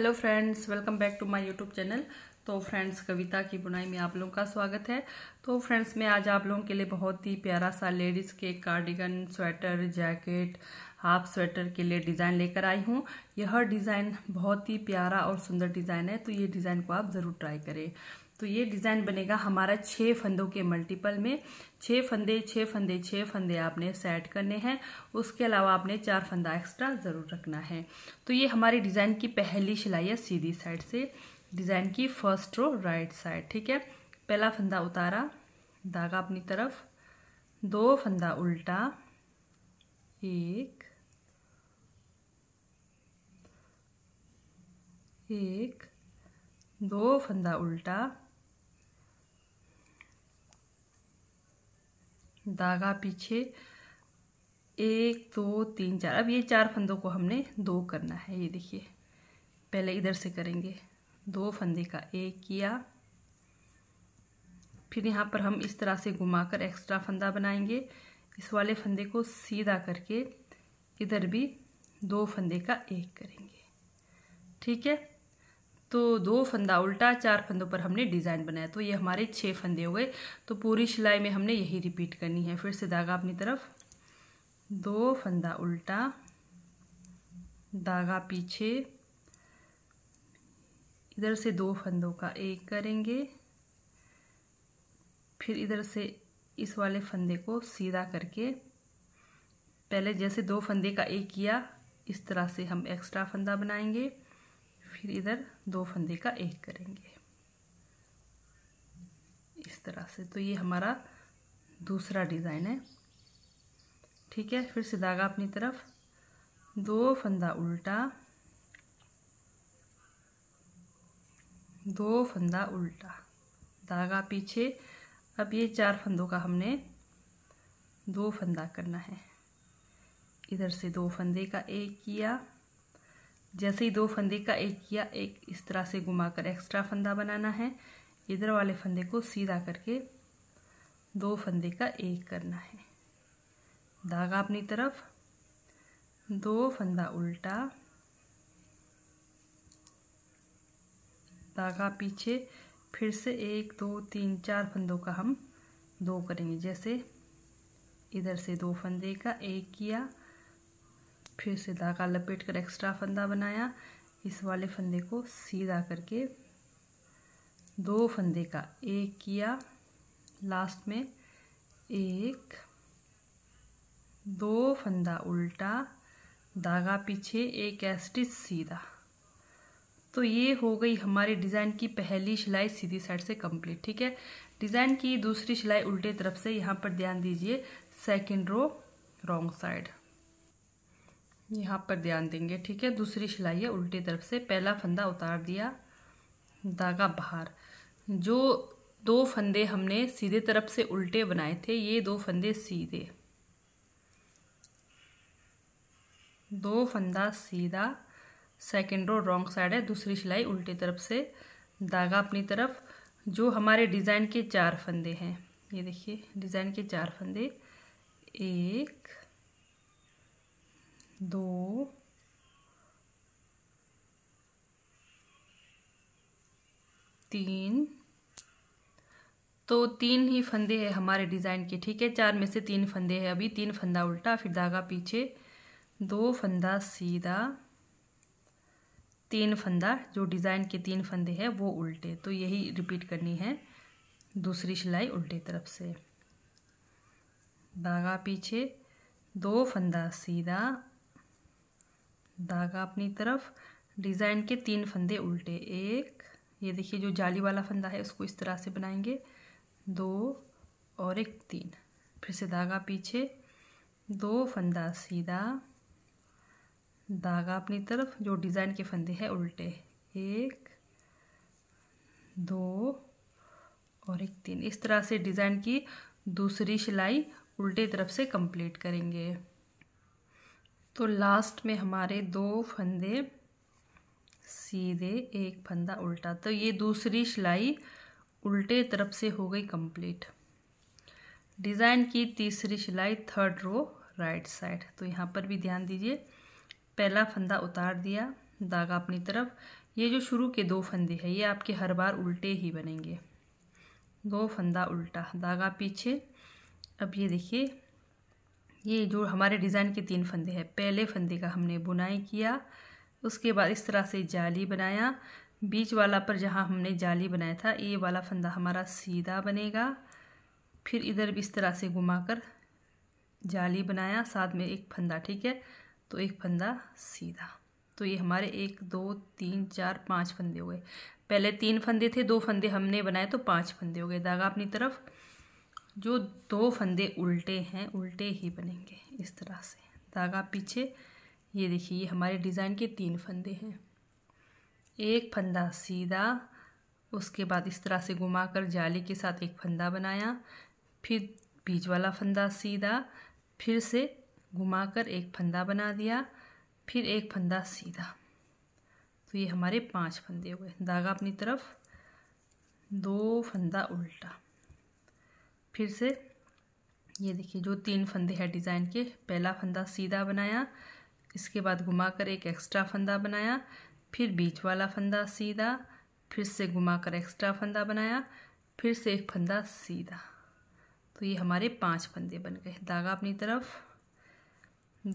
hello friends welcome back to my YouTube channel तो friends Kavita की बुनाई में आप लोगों का स्वागत है तो फ्रेंड्स मैं आज आप लोगों के लिए बहुत ही प्यारा सा लेडीज़ के cardigan sweater jacket half sweater के लिए डिज़ाइन लेकर आई हूँ यह डिज़ाइन बहुत ही प्यारा और सुंदर डिज़ाइन है तो ये डिज़ाइन को आप ज़रूर ट्राई करें तो ये डिज़ाइन बनेगा हमारा छः फंदों के मल्टीपल में छः फंदे छः फंदे छः फंदे आपने सेट करने हैं उसके अलावा आपने चार फंदा एक्स्ट्रा ज़रूर रखना है तो ये हमारी डिज़ाइन की पहली सिलाई है सीधी साइड से डिज़ाइन की फर्स्ट रो राइट साइड ठीक है पहला फंदा उतारा धागा अपनी तरफ दो फंदा उल्टा एक एक दो फंदा उल्टा धागा पीछे एक दो तीन चार अब ये चार फंदों को हमने दो करना है ये देखिए पहले इधर से करेंगे दो फंदे का एक किया फिर यहाँ पर हम इस तरह से घुमाकर एक्स्ट्रा फंदा बनाएंगे इस वाले फंदे को सीधा करके इधर भी दो फंदे का एक करेंगे ठीक है तो दो फंदा उल्टा चार फंदों पर हमने डिज़ाइन बनाया तो ये हमारे छः फंदे हो गए तो पूरी सिलाई में हमने यही रिपीट करनी है फिर से धागा अपनी तरफ दो फंदा उल्टा धागा पीछे इधर से दो फंदों का एक करेंगे फिर इधर से इस वाले फंदे को सीधा करके पहले जैसे दो फंदे का एक किया इस तरह से हम एक्स्ट्रा फंदा बनाएंगे फिर इधर दो फंदे का एक करेंगे इस तरह से तो ये हमारा दूसरा डिज़ाइन है ठीक है फिर से धागा अपनी तरफ दो फंदा उल्टा दो फंदा उल्टा धागा पीछे अब ये चार फंदों का हमने दो फंदा करना है इधर से दो फंदे का एक किया जैसे ही दो फंदे का एक किया एक इस तरह से घुमाकर एक्स्ट्रा फंदा बनाना है इधर वाले फंदे को सीधा करके दो फंदे का एक करना है धागा अपनी तरफ दो फंदा उल्टा धागा पीछे फिर से एक दो तीन चार फंदों का हम दो करेंगे जैसे इधर से दो फंदे का एक किया फिर से धागा लपेट कर एक्स्ट्रा फंदा बनाया इस वाले फंदे को सीधा करके दो फंदे का एक किया लास्ट में एक दो फंदा उल्टा धागा पीछे एक एस्टिच सीधा तो ये हो गई हमारी डिज़ाइन की पहली सिलाई सीधी साइड से कंप्लीट ठीक है डिज़ाइन की दूसरी सिलाई उल्टे तरफ से यहाँ पर ध्यान दीजिए सेकंड रो रॉन्ग साइड यहाँ पर ध्यान देंगे ठीक है दूसरी सिलाई है उल्टी तरफ से पहला फंदा उतार दिया धागा बाहर जो दो फंदे हमने सीधे तरफ से उल्टे बनाए थे ये दो फंदे सीधे दो फंदा सीधा सेकेंड रो रॉन्ग साइड है दूसरी सिलाई उल्टी तरफ से धागा अपनी तरफ जो हमारे डिज़ाइन के चार फंदे हैं ये देखिए डिज़ाइन के चार फंदे एक दो तीन तो तीन ही फंदे हैं हमारे डिज़ाइन के ठीक है चार में से तीन फंदे हैं अभी तीन फंदा उल्टा फिर धागा पीछे दो फंदा सीधा तीन फंदा जो डिज़ाइन के तीन फंदे हैं वो उल्टे तो यही रिपीट करनी है दूसरी सिलाई उल्टे तरफ से धागा पीछे दो फंदा सीधा धागा अपनी तरफ डिज़ाइन के तीन फंदे उल्टे एक ये देखिए जो जाली वाला फंदा है उसको इस तरह से बनाएंगे दो और एक तीन फिर से धागा पीछे दो फंदा सीधा धागा अपनी तरफ जो डिज़ाइन के फंदे हैं उल्टे एक दो और एक तीन इस तरह से डिज़ाइन की दूसरी सिलाई उल्टे तरफ से कंप्लीट करेंगे तो लास्ट में हमारे दो फंदे सीधे एक फंदा उल्टा तो ये दूसरी सिलाई उल्टे तरफ से हो गई कंप्लीट डिज़ाइन की तीसरी सिलाई थर्ड रो राइट साइड तो यहाँ पर भी ध्यान दीजिए पहला फंदा उतार दिया धागा अपनी तरफ ये जो शुरू के दो फंदे हैं ये आपके हर बार उल्टे ही बनेंगे दो फंदा उल्टा धागा पीछे अब ये देखिए ये जो हमारे डिज़ाइन के तीन फंदे हैं पहले फंदे का हमने बुनाई किया उसके बाद इस तरह से जाली बनाया बीच वाला पर जहाँ हमने जाली बनाया था ये वाला फंदा हमारा सीधा बनेगा फिर इधर भी इस तरह से घुमाकर जाली बनाया साथ में एक फंदा ठीक है तो एक फंदा सीधा तो ये हमारे एक दो तीन चार पाँच फंदे हो गए पहले तीन फंदे थे दो फंदे हमने बनाए तो पाँच फंदे हो गए धागा अपनी तरफ जो दो फंदे उल्टे हैं उल्टे ही बनेंगे इस तरह से धागा पीछे ये देखिए ये हमारे डिज़ाइन के तीन फंदे हैं एक फंदा सीधा उसके बाद इस तरह से घुमाकर जाली के साथ एक फंदा बनाया फिर बीच वाला फंदा सीधा फिर से घुमाकर एक फंदा बना दिया फिर एक फंदा सीधा तो ये हमारे पांच फंदे हुए धागा अपनी तरफ दो फंदा उल्टा फिर से ये देखिए जो तीन फंदे हैं डिज़ाइन के पहला फंदा सीधा बनाया इसके बाद घुमाकर एक एक्स्ट्रा फंदा बनाया फिर बीच वाला फंदा सीधा फिर से घुमाकर एक्स्ट्रा फंदा बनाया फिर से एक फंदा सीधा तो ये हमारे पांच फंदे बन गए धागा अपनी तरफ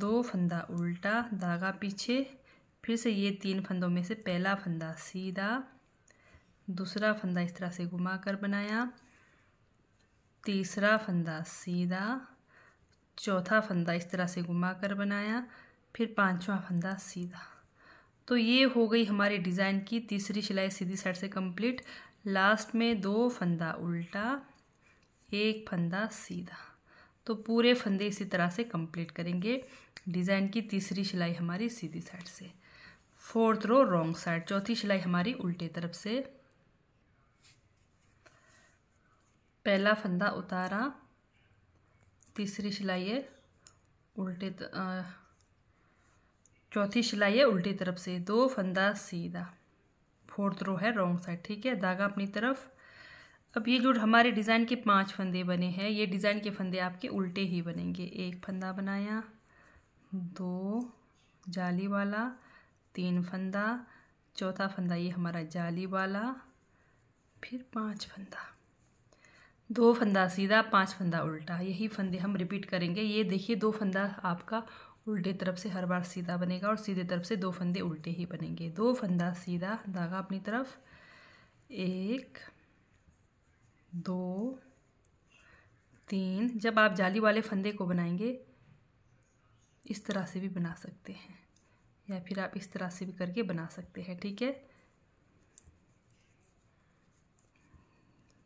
दो फंदा उल्टा धागा पीछे फिर से ये तीन फंदों में से पहला फंदा सीधा दूसरा फंदा इस तरह से घुमाकर बनाया तीसरा फंदा सीधा चौथा फंदा इस तरह से घुमा कर बनाया फिर पांचवा फंदा सीधा तो ये हो गई हमारे डिज़ाइन की तीसरी सिलाई सीधी साइड से कंप्लीट लास्ट में दो फंदा उल्टा एक फंदा सीधा तो पूरे फंदे इसी तरह से कंप्लीट करेंगे डिज़ाइन की तीसरी सिलाई हमारी सीधी साइड से फोर्थ रो रॉन्ग साइड चौथी सिलाई हमारी उल्टे तरफ से पहला फंदा उतारा तीसरी सिलाई है उल्टे चौथी सिलाई है उल्टी तरफ से दो फंदा सीधा फोर्थ रो है रॉन्ग साइड ठीक है धागा अपनी तरफ अब ये जो हमारे डिज़ाइन के पांच फंदे बने हैं ये डिज़ाइन के फंदे आपके उल्टे ही बनेंगे एक फंदा बनाया दो जाली वाला तीन फंदा चौथा फंदा ये हमारा जाली वाला फिर पांच फंदा दो फंदा सीधा पांच फंदा उल्टा यही फंदे हम रिपीट करेंगे ये देखिए दो फंदा आपका उल्टे तरफ से हर बार सीधा बनेगा और सीधे तरफ से दो फंदे उल्टे ही बनेंगे दो फंदा सीधा धागा अपनी तरफ एक दो तीन जब आप जाली वाले फंदे को बनाएंगे इस तरह से भी बना सकते हैं या फिर आप इस तरह से भी करके बना सकते हैं ठीक है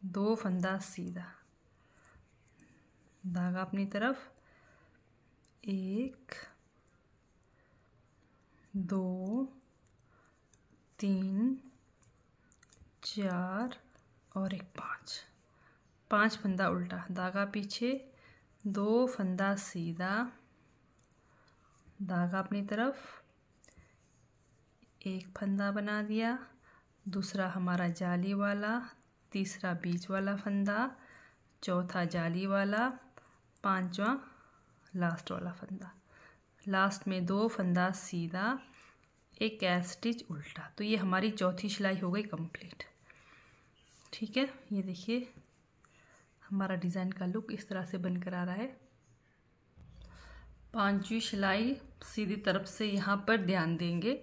दो फंदा सीधा धागा अपनी तरफ एक दो तीन चार और एक पाँच पांच फंदा उल्टा धागा पीछे दो फंदा सीधा धागा अपनी तरफ एक फंदा बना दिया दूसरा हमारा जाली वाला तीसरा बीच वाला फंदा चौथा जाली वाला पांचवा लास्ट वाला फंदा लास्ट में दो फंदा सीधा एक कैस स्टिच उल्टा तो ये हमारी चौथी सिलाई हो गई कंप्लीट ठीक है ये देखिए हमारा डिज़ाइन का लुक इस तरह से बनकर आ रहा है पांचवी सिलाई सीधी तरफ से यहाँ पर ध्यान देंगे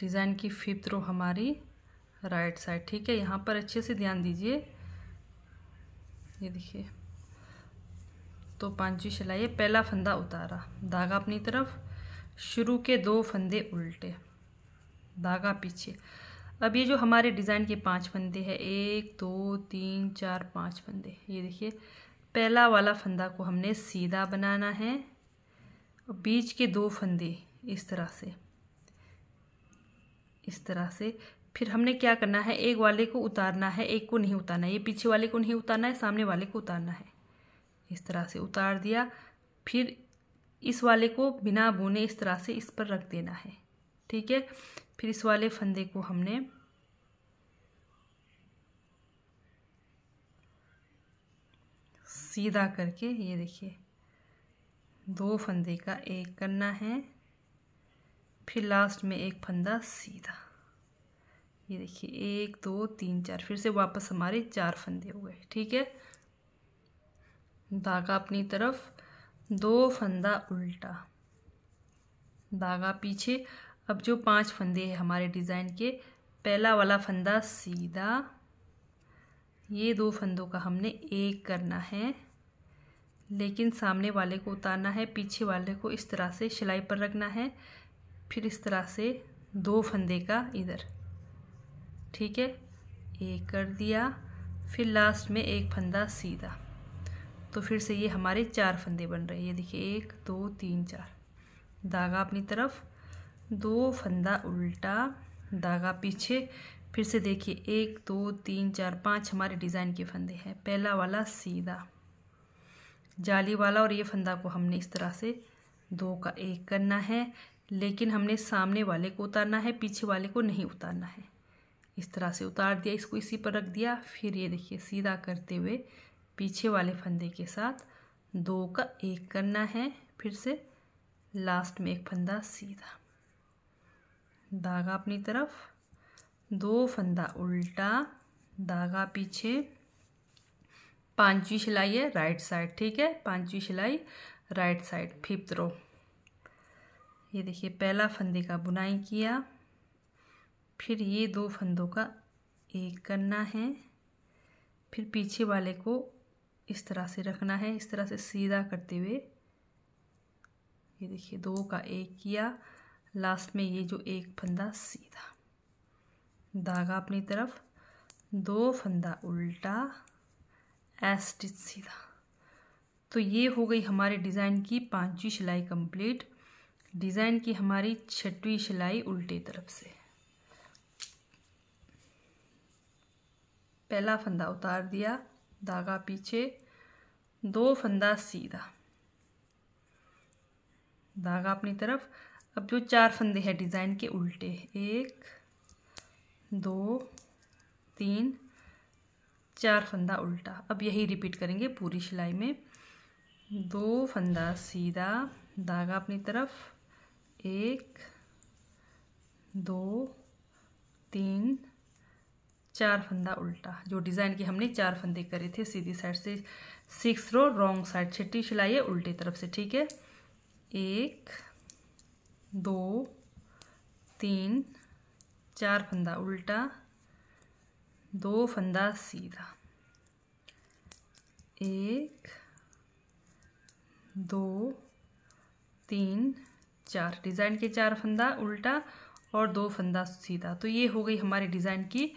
डिज़ाइन की फिफ्थ रो हमारी राइट साइड ठीक है यहाँ पर अच्छे से ध्यान दीजिए ये देखिए तो पांचवी सिलाई पहला फंदा उतारा धागा अपनी तरफ शुरू के दो फंदे उल्टे धागा पीछे अब ये जो हमारे डिज़ाइन के पांच फंदे हैं एक दो तीन चार पांच फंदे ये देखिए पहला वाला फंदा को हमने सीधा बनाना है बीच के दो फंदे इस तरह से इस तरह से फिर हमने क्या करना है एक वाले को उतारना है एक को नहीं उतारना है ये पीछे वाले को नहीं उतारना है सामने वाले को उतारना है इस तरह से उतार दिया फिर इस वाले को बिना बुने इस तरह से इस पर रख देना है ठीक है फिर इस वाले फंदे को हमने सीधा करके ये देखिए दो फंदे का एक करना है फिर लास्ट में एक फंदा सीधा ये देखिए एक दो तीन चार फिर से वापस हमारे चार फंदे हो गए ठीक है धागा अपनी तरफ दो फंदा उल्टा धागा पीछे अब जो पांच फंदे हैं हमारे डिज़ाइन के पहला वाला फंदा सीधा ये दो फंदों का हमने एक करना है लेकिन सामने वाले को उतारना है पीछे वाले को इस तरह से सिलाई पर रखना है फिर इस तरह से दो फंदे का इधर ठीक है एक कर दिया फिर लास्ट में एक फंदा सीधा तो फिर से ये हमारे चार फंदे बन रहे हैं ये देखिए एक दो तीन चार धागा अपनी तरफ दो फंदा उल्टा धागा पीछे फिर से देखिए एक दो तीन चार पाँच हमारे डिज़ाइन के फंदे हैं पहला वाला सीधा जाली वाला और ये फंदा को हमने इस तरह से दो का एक करना है लेकिन हमने सामने वाले को उतारना है पीछे वाले को नहीं उतारना है इस तरह से उतार दिया इसको इसी पर रख दिया फिर ये देखिए सीधा करते हुए पीछे वाले फंदे के साथ दो का एक करना है फिर से लास्ट में एक फंदा सीधा धागा अपनी तरफ दो फंदा उल्टा धागा पीछे पांचवी सिलाई है राइट साइड ठीक है पांचवी सिलाई राइट साइड फिफ्थ रो ये देखिए पहला फंदे का बुनाई किया फिर ये दो फंदों का एक करना है फिर पीछे वाले को इस तरह से रखना है इस तरह से सीधा करते हुए ये देखिए दो का एक किया लास्ट में ये जो एक फंदा सीधा धागा अपनी तरफ दो फंदा उल्टा एस्टिच सीधा तो ये हो गई हमारे डिज़ाइन की पांचवी सिलाई कंप्लीट डिज़ाइन की हमारी छठवीं सिलाई उल्टे तरफ से पहला फंदा उतार दिया धागा पीछे दो फंदा सीधा धागा अपनी तरफ अब जो चार फंदे हैं डिज़ाइन के उल्टे एक दो तीन चार फंदा उल्टा अब यही रिपीट करेंगे पूरी सिलाई में दो फंदा सीधा धागा अपनी तरफ एक दो तीन चार फंदा उल्टा जो डिज़ाइन की हमने चार फंदे करे थे सीधी साइड से सिक्स रो रॉन्ग साइड छिट्टी सिलाई है उल्टी तरफ से ठीक है एक दो तीन चार फंदा उल्टा दो फंदा सीधा एक दो तीन चार डिज़ाइन के चार फंदा उल्टा और दो फंदा सीधा तो ये हो गई हमारी डिज़ाइन की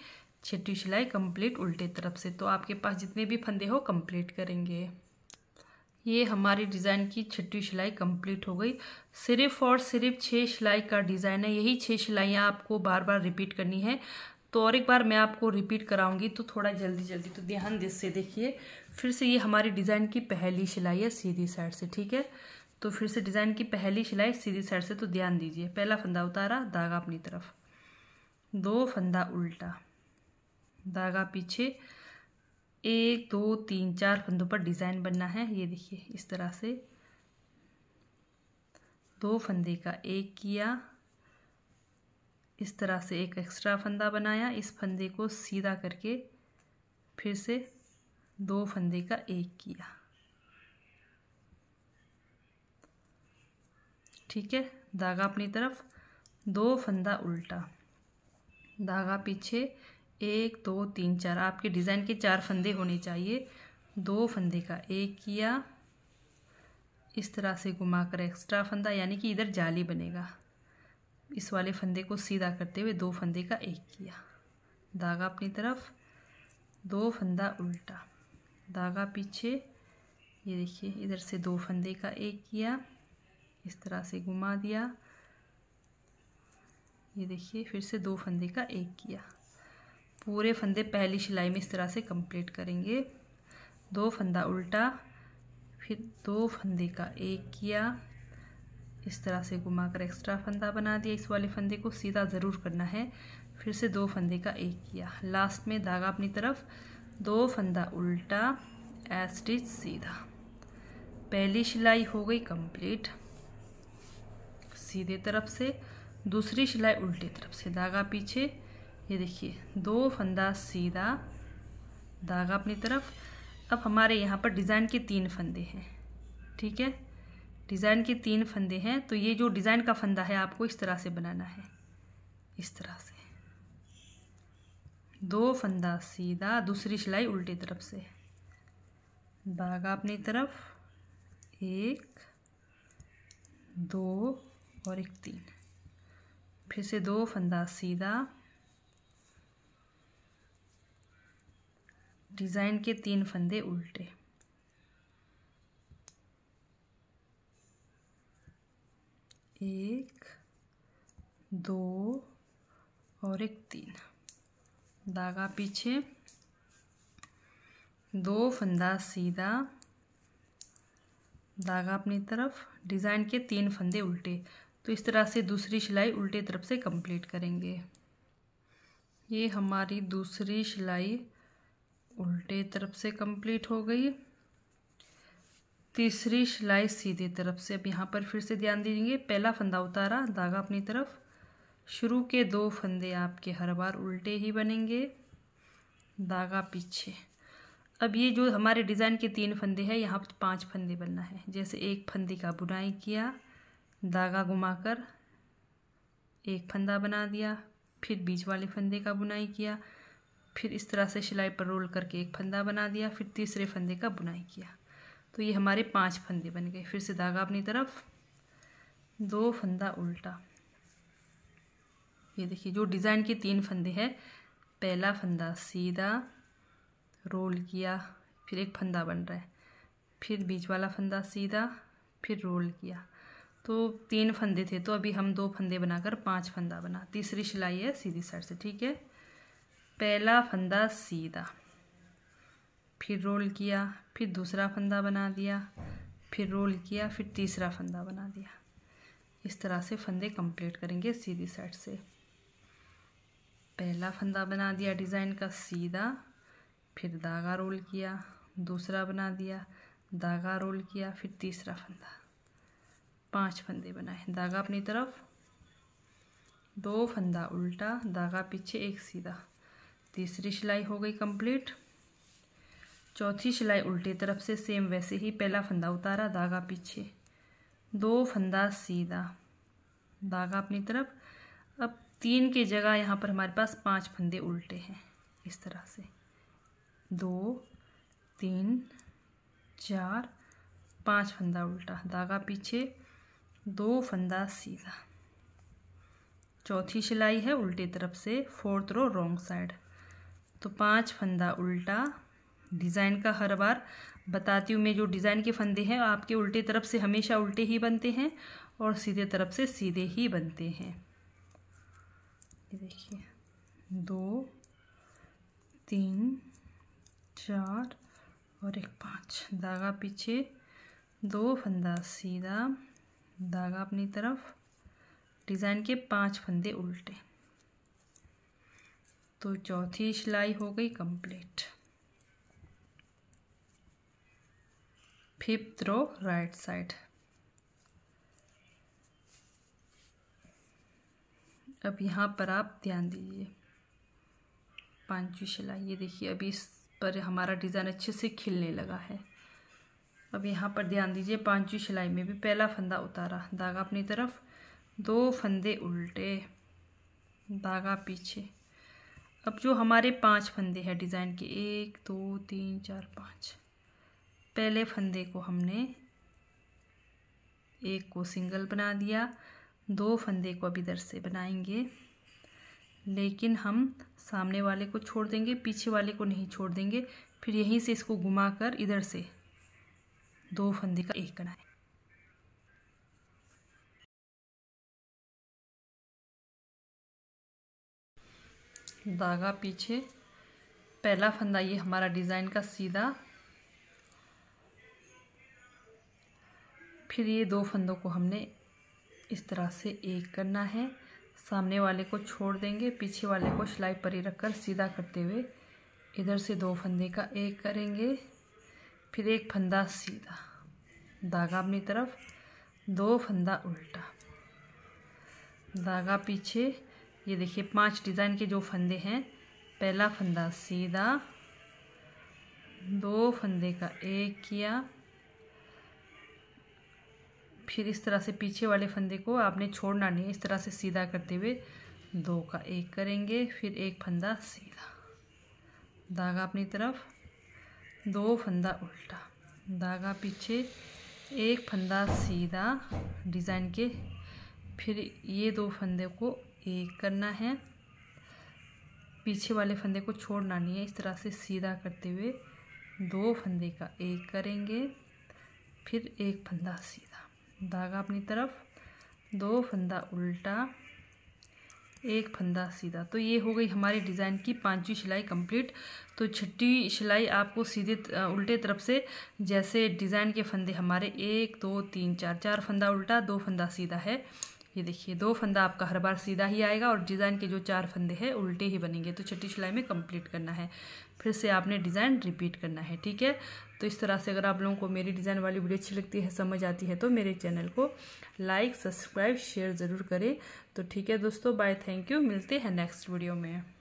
छठी सिलाई कंप्लीट उल्टे तरफ से तो आपके पास जितने भी फंदे हो कंप्लीट करेंगे ये हमारी डिज़ाइन की छठी सिलाई कंप्लीट हो गई सिर्फ और सिर्फ छः सिलाई का डिज़ाइन है यही छः सिलाइयाँ आपको बार बार रिपीट करनी है तो और एक बार मैं आपको रिपीट कराऊंगी तो थोड़ा जल्दी जल्दी तो ध्यान दे से देखिए फिर से ये हमारी डिज़ाइन की पहली सिलाई है सीधी साइड से ठीक है तो फिर से डिज़ाइन की पहली सिलाई सीधी साइड से तो ध्यान दीजिए पहला फंदा उतारा धागा अपनी तरफ दो फंदा उल्टा धागा पीछे एक दो तीन चार फंदों पर डिज़ाइन बनना है ये देखिए इस तरह से दो फंदे का एक किया इस तरह से एक एक्स्ट्रा फंदा बनाया इस फंदे को सीधा करके फिर से दो फंदे का एक किया ठीक है धागा अपनी तरफ दो फंदा उल्टा धागा पीछे एक दो तीन चार आपके डिज़ाइन के चार फंदे होने चाहिए दो फंदे का एक किया इस तरह से घुमाकर एक्स्ट्रा फंदा यानी कि इधर जाली बनेगा इस वाले फंदे को सीधा करते हुए दो फंदे का एक किया धागा अपनी तरफ दो फंदा उल्टा धागा पीछे ये देखिए इधर से दो फंदे का एक किया इस तरह से घुमा दिया ये देखिए फिर से दो फंदे का एक किया पूरे फंदे पहली सिलाई में इस तरह से कंप्लीट करेंगे दो फंदा उल्टा फिर दो फंदे का एक किया इस तरह से घुमा कर एक्स्ट्रा फंदा बना दिया इस वाले फंदे को सीधा ज़रूर करना है फिर से दो फंदे का एक किया लास्ट में धागा अपनी तरफ दो फंदा उल्टा एस्टिच सीधा पहली सिलाई हो गई कंप्लीट सीधे तरफ से दूसरी सिलाई उल्टी तरफ से धागा पीछे ये देखिए दो फंदा सीधा धागा अपनी तरफ अब हमारे यहाँ पर डिज़ाइन के तीन फंदे हैं ठीक है डिज़ाइन के तीन फंदे हैं तो ये जो डिज़ाइन का फंदा है आपको इस तरह से बनाना है इस तरह से दो फंदा सीधा दूसरी सिलाई उल्टी तरफ से धागा अपनी तरफ एक दो और एक तीन फिर से दो फंदा सीधा डिज़ाइन के तीन फंदे उल्टे एक दो और एक तीन धागा पीछे दो फंदा सीधा धागा अपनी तरफ डिज़ाइन के तीन फंदे उल्टे तो इस तरह से दूसरी सिलाई उल्टे तरफ से कंप्लीट करेंगे ये हमारी दूसरी सिलाई उल्टे तरफ से कंप्लीट हो गई तीसरी सिलाई सीधे तरफ से अब यहाँ पर फिर से ध्यान दीजिए पहला फंदा उतारा धागा अपनी तरफ शुरू के दो फंदे आपके हर बार उल्टे ही बनेंगे धागा पीछे अब ये जो हमारे डिज़ाइन के तीन फंदे हैं यहाँ पर पांच फंदे बनना है जैसे एक फंदे का बुनाई किया धागा घुमाकर एक फंदा बना दिया फिर बीच वाले फंदे का बुनाई किया फिर इस तरह से सिलाई पर रोल करके एक फंदा बना दिया फिर तीसरे फंदे का बुनाई किया तो ये हमारे पांच फंदे बन गए फिर से धागा अपनी तरफ दो फंदा उल्टा ये देखिए जो डिज़ाइन के तीन फंदे हैं पहला फंदा सीधा रोल किया फिर एक फंदा बन रहा है फिर बीच वाला फंदा सीधा फिर रोल किया तो तीन फंदे थे तो अभी हम दो फंदे बनाकर पांच फंदा बना तीसरी सिलाई है सीधी साइड से ठीक है पहला फंदा सीधा फिर रोल किया फिर दूसरा फंदा बना दिया फिर रोल किया फिर तीसरा फंदा बना दिया इस तरह से फंदे कंप्लीट करेंगे सीधी साइड से पहला फंदा बना दिया डिज़ाइन का सीधा फिर धागा रोल किया दूसरा बना दिया धागा रोल किया फिर तीसरा फंदा पांच फंदे बनाए धागा अपनी तरफ दो फंदा उल्टा धागा पीछे एक सीधा तीसरी सिलाई हो गई कंप्लीट चौथी सिलाई उल्टे तरफ से सेम वैसे ही पहला फंदा उतारा धागा पीछे दो फंदा सीधा धागा अपनी तरफ अब तीन की जगह यहाँ पर हमारे पास पांच फंदे उल्टे हैं इस तरह से दो तीन चार पांच फंदा उल्टा धागा पीछे दो फंदा सीधा चौथी सिलाई है उल्टी तरफ से फोर्थ रो रॉन्ग साइड तो पांच फंदा उल्टा डिज़ाइन का हर बार बताती हूँ मैं जो डिज़ाइन के फंदे हैं आपके उल्टे तरफ से हमेशा उल्टे ही बनते हैं और सीधे तरफ से सीधे ही बनते हैं देखिए दो तीन चार और एक पाँच धागा पीछे दो फंदा सीधा धागा अपनी तरफ डिज़ाइन के पांच फंदे उल्टे तो चौथी सिलाई हो गई complete fifth row right side अब यहाँ पर आप ध्यान दीजिए पांचवी सिलाई ये देखिए अभी इस पर हमारा डिज़ाइन अच्छे से खिलने लगा है अब यहाँ पर ध्यान दीजिए पांचवी सिलाई में भी पहला फंदा उतारा धागा अपनी तरफ दो फंदे उल्टे धागा पीछे अब जो हमारे पांच फंदे हैं डिज़ाइन के एक दो तीन चार पाँच पहले फंदे को हमने एक को सिंगल बना दिया दो फंदे को अब इधर से बनाएंगे लेकिन हम सामने वाले को छोड़ देंगे पीछे वाले को नहीं छोड़ देंगे फिर यहीं से इसको घुमाकर इधर से दो फंदे का एक बनाए धागा पीछे पहला फंदा ये हमारा डिज़ाइन का सीधा फिर ये दो फंदों को हमने इस तरह से एक करना है सामने वाले को छोड़ देंगे पीछे वाले को सिलाई पर ही रख कर सीधा करते हुए इधर से दो फंदे का एक करेंगे फिर एक फंदा सीधा धागा अपनी तरफ दो फंदा उल्टा धागा पीछे ये देखिए पांच डिज़ाइन के जो फंदे हैं पहला फंदा सीधा दो फंदे का एक किया फिर इस तरह से पीछे वाले फंदे को आपने छोड़ना नहीं इस तरह से सीधा करते हुए दो का एक करेंगे फिर एक फंदा सीधा धागा अपनी तरफ दो फंदा उल्टा धागा पीछे एक फंदा सीधा डिज़ाइन के फिर ये दो फंदे को ये करना है पीछे वाले फंदे को छोड़ना नहीं है इस तरह से सीधा करते हुए दो फंदे का एक करेंगे फिर एक फंदा सीधा धागा अपनी तरफ दो फंदा उल्टा एक फंदा सीधा तो ये हो गई हमारी डिज़ाइन की पांचवी सिलाई कंप्लीट तो छठी सिलाई आपको सीधे उल्टे तरफ से जैसे डिज़ाइन के फंदे हमारे एक दो तीन चार चार फंदा उल्टा दो फंदा सीधा है ये देखिए दो फंदा आपका हर बार सीधा ही आएगा और डिज़ाइन के जो चार फंदे हैं उल्टे ही बनेंगे तो छठी सिलाई में कंप्लीट करना है फिर से आपने डिज़ाइन रिपीट करना है ठीक है तो इस तरह से अगर आप लोगों को मेरी डिज़ाइन वाली वीडियो अच्छी लगती है समझ आती है तो मेरे चैनल को लाइक सब्सक्राइब शेयर ज़रूर करें तो ठीक है दोस्तों बाय थैंक यू मिलते हैं नेक्स्ट वीडियो में